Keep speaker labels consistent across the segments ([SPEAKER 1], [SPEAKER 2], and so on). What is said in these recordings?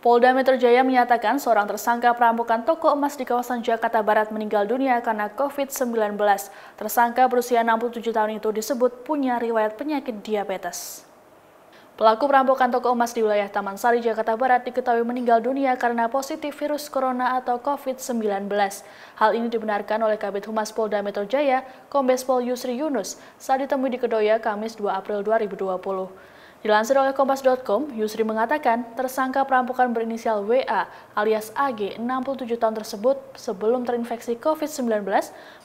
[SPEAKER 1] Polda Metro Jaya menyatakan seorang tersangka perampokan toko emas di kawasan Jakarta Barat meninggal dunia karena COVID-19. Tersangka berusia 67 tahun itu disebut punya riwayat penyakit diabetes. Pelaku perampokan toko emas di wilayah Taman Sari, Jakarta Barat diketahui meninggal dunia karena positif virus corona atau COVID-19. Hal ini dibenarkan oleh Kabit Humas Polda Metro Jaya, Kombes Pol Yusri Yunus, saat ditemui di Kedoya, Kamis 2 April 2020. Dilansir oleh Kompas.com, Yusri mengatakan tersangka perampokan berinisial WA alias AG 67 tahun tersebut sebelum terinfeksi COVID-19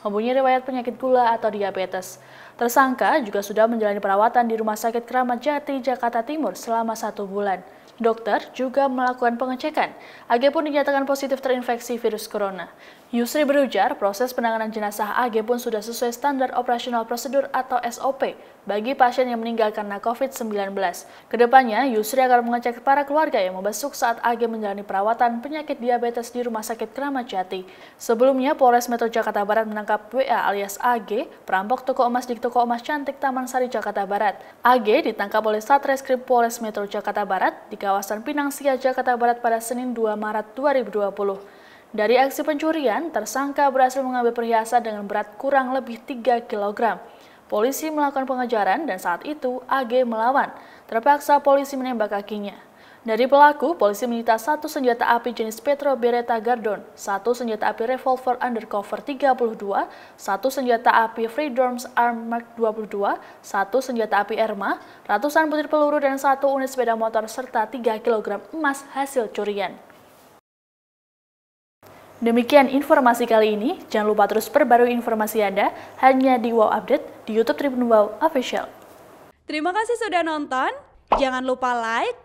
[SPEAKER 1] mempunyai riwayat penyakit gula atau diabetes. Tersangka juga sudah menjalani perawatan di Rumah Sakit Keramat Jati, Jakarta Timur selama satu bulan. Dokter juga melakukan pengecekan. AG pun dinyatakan positif terinfeksi virus corona. Yusri berujar, proses penanganan jenazah AG pun sudah sesuai standar operasional prosedur atau SOP bagi pasien yang meninggal karena COVID-19. Kedepannya, Yusri akan mengecek para keluarga yang membesuk saat AG menjalani perawatan penyakit diabetes di Rumah Sakit Keramat Jati. Sebelumnya, Polres Metro Jakarta Barat menangkap WA alias AG, perampok toko emas di toko emas cantik Taman Sari, Jakarta Barat. AG ditangkap oleh Satreskrim Polres Metro Jakarta Barat di kawasan Pinang Sia, Jakarta Barat pada Senin 2 Maret 2020. Dari aksi pencurian, tersangka berhasil mengambil perhiasan dengan berat kurang lebih 3 kg. Polisi melakukan pengejaran dan saat itu AG melawan. Terpaksa polisi menembak kakinya. Dari pelaku, polisi menyita satu senjata api jenis Petro Beretta Gardon, satu senjata api revolver undercover 32, satu senjata api Freedom's Arm Mark 22, satu senjata api Erma, ratusan butir peluru dan satu unit sepeda motor serta 3 kg emas hasil curian. Demikian informasi kali ini. Jangan lupa terus perbarui informasi Anda hanya di Wow Update di YouTube Tribun Wow Official. Terima kasih sudah nonton. Jangan lupa like,